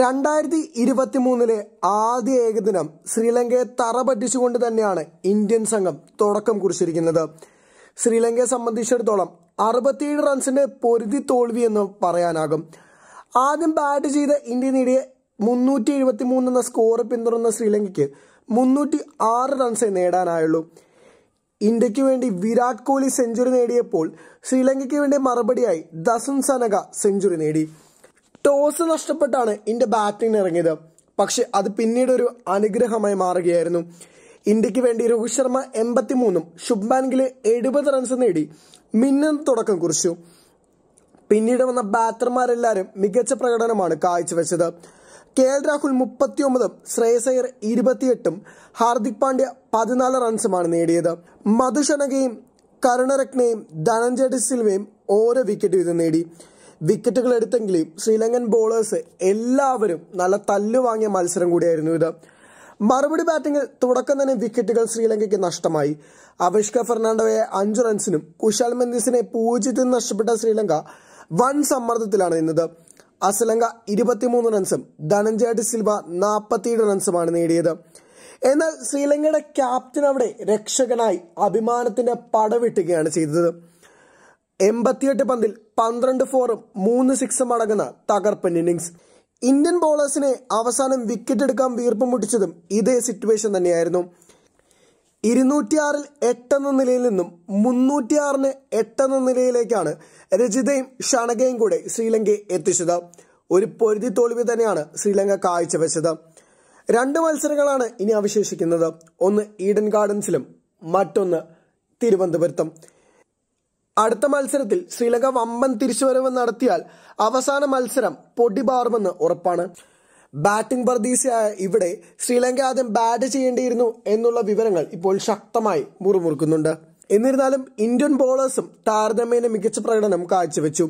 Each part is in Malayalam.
രണ്ടായിരത്തി ഇരുപത്തി മൂന്നിലെ ആദ്യ ഏകദിനം ശ്രീലങ്കയെ തറ പറ്റിച്ചുകൊണ്ട് തന്നെയാണ് ഇന്ത്യൻ സംഘം തുടക്കം കുറിച്ചിരിക്കുന്നത് ശ്രീലങ്കയെ സംബന്ധിച്ചിടത്തോളം അറുപത്തിയേഴ് റൺസിന്റെ പൊരുതി തോൽവി എന്ന് പറയാനാകും ആദ്യം ബാറ്റ് ചെയ്ത് ഇന്ത്യ നേടിയ മുന്നൂറ്റി എഴുപത്തി മൂന്ന് എന്ന സ്കോർ പിന്തുടർന്ന ശ്രീലങ്കയ്ക്ക് മുന്നൂറ്റി ആറ് റൺസേ നേടാനായുള്ളൂ ഇന്ത്യക്ക് വേണ്ടി വിരാട് കോഹ്ലി സെഞ്ചുറി നേടിയപ്പോൾ ശ്രീലങ്കയ്ക്ക് വേണ്ടി മറുപടിയായി ദസൻ സനക സെഞ്ചുറി നേടി ടോസ് നഷ്ടപ്പെട്ടാണ് ഇന്ത്യ ബാറ്റിംഗിന് ഇറങ്ങിയത് പക്ഷെ അത് പിന്നീട് ഒരു അനുഗ്രഹമായി മാറുകയായിരുന്നു ഇന്ത്യക്ക് വേണ്ടി രോഹിത് ശർമ്മ എൺപത്തി മൂന്നും ശുഭ്മാൻ ഗില് എഴുപത് റൺസ് നേടി മിന്നും തുടക്കം കുറിച്ചു പിന്നീട് വന്ന ബാറ്റർമാരെല്ലാവരും മികച്ച പ്രകടനമാണ് കാഴ്ചവെച്ചത് കെ എൽ രാഹുൽ മുപ്പത്തിയൊമ്പതും ശ്രേയസ് ഇരുപത്തിയെട്ടും ഹാർദിക് പാണ്ഡ്യ പതിനാല് റൺസുമാണ് നേടിയത് മധുഷണകയും കരുണരത്നയും ധനഞ്ജയ സിൽവയും ഓരോ വിക്കറ്റ് വീതം നേടി വിക്കറ്റുകൾ എടുത്തെങ്കിലും ശ്രീലങ്കൻ ബോളേഴ്സ് എല്ലാവരും നല്ല തല്ലു വാങ്ങിയ മത്സരം കൂടിയായിരുന്നു ഇത് മറുപടി ബാറ്റിംഗിൽ തുടക്കം തന്നെ വിക്കറ്റുകൾ ശ്രീലങ്കയ്ക്ക് നഷ്ടമായി അവിഷ്ക ഫെർണാണ്ടോയെ അഞ്ചു റൺസിനും കുശാൽ മെന്തിസിനെ പൂജ്യത്തിന് നഷ്ടപ്പെട്ട ശ്രീലങ്ക വൻ സമ്മർദ്ദത്തിലാണ് നിന്നത് അസലങ്ക ഇരുപത്തിമൂന്ന് റൺസും ധനഞ്ജയ സിൽവ നാൽപ്പത്തിയേഴ് റൺസുമാണ് നേടിയത് എന്നാൽ ശ്രീലങ്കയുടെ ക്യാപ്റ്റൻ അവിടെ രക്ഷകനായി അഭിമാനത്തിന്റെ പടവിട്ടുകയാണ് ചെയ്തത് എൺപത്തിയെട്ട് പന്തിൽ പന്ത്രണ്ട് ഫോറും മൂന്ന് സിക്സും അടങ്ങുന്ന തകർപ്പൻ ഇന്നിങ്സ് ഇന്ത്യൻ ബോളേഴ്സിനെ അവസാനം വിക്കറ്റ് എടുക്കാൻ വീർപ്പ് മുട്ടിച്ചതും ഇതേ സിറ്റുവേഷൻ തന്നെയായിരുന്നു ഇരുന്നൂറ്റിയാറിൽ എട്ടെന്ന നിലയിൽ നിന്നും മുന്നൂറ്റിയാറിന് എട്ടെന്ന നിലയിലേക്കാണ് രജിതയും ഷണകയും കൂടെ ശ്രീലങ്കയെ എത്തിച്ചത് ഒരു പൊരുതി തോൽവി തന്നെയാണ് ശ്രീലങ്ക കാഴ്ചവെച്ചത് രണ്ട് മത്സരങ്ങളാണ് ഇനി അവശേഷിക്കുന്നത് ഒന്ന് ഈഡൻ ഗാർഡൻസിലും മറ്റൊന്ന് തിരുവനന്തപുരത്തും അടുത്ത മത്സരത്തിൽ ശ്രീലങ്ക വമ്പൻ തിരിച്ചുവരവ് നടത്തിയാൽ അവസാന മത്സരം പൊടിപാറുമെന്ന് ഉറപ്പാണ് ബാറ്റിംഗ് പ്രതീക്ഷയായ ഇവിടെ ശ്രീലങ്ക ആദ്യം ബാറ്റ് ചെയ്യേണ്ടിയിരുന്നു എന്നുള്ള വിവരങ്ങൾ ഇപ്പോൾ ശക്തമായി മുറിമുറുക്കുന്നുണ്ട് എന്നിരുന്നാലും ഇന്ത്യൻ ബോളേഴ്സും താരതമ്യേന മികച്ച പ്രകടനം കാഴ്ചവെച്ചു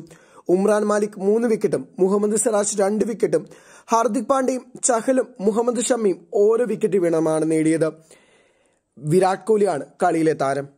ഉംറാൻ മാലിക് മൂന്ന് വിക്കറ്റും മുഹമ്മദ് സിറാജ് രണ്ട് വിക്കറ്റും ഹാർദിക് പാണ്ഡ്യയും ചഹലും മുഹമ്മദ് ഷമ്മിയും ഓരോ വിക്കറ്റ് വീണമാണ് നേടിയത് വിരാട് കോഹ്ലിയാണ് കളിയിലെ താരം